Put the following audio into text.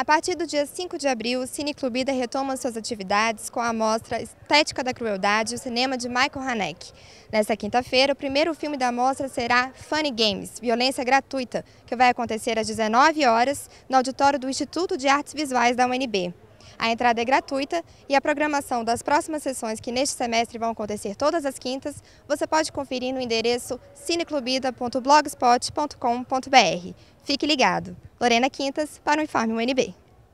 A partir do dia 5 de abril, o Cine Clubida retoma suas atividades com a mostra Estética da Crueldade, o cinema de Michael Haneke. Nesta quinta-feira, o primeiro filme da mostra será Funny Games, Violência Gratuita, que vai acontecer às 19 horas no auditório do Instituto de Artes Visuais da UNB. A entrada é gratuita e a programação das próximas sessões que neste semestre vão acontecer todas as quintas, você pode conferir no endereço cineclubida.blogspot.com.br. Fique ligado! Lorena Quintas para o Informe UNB.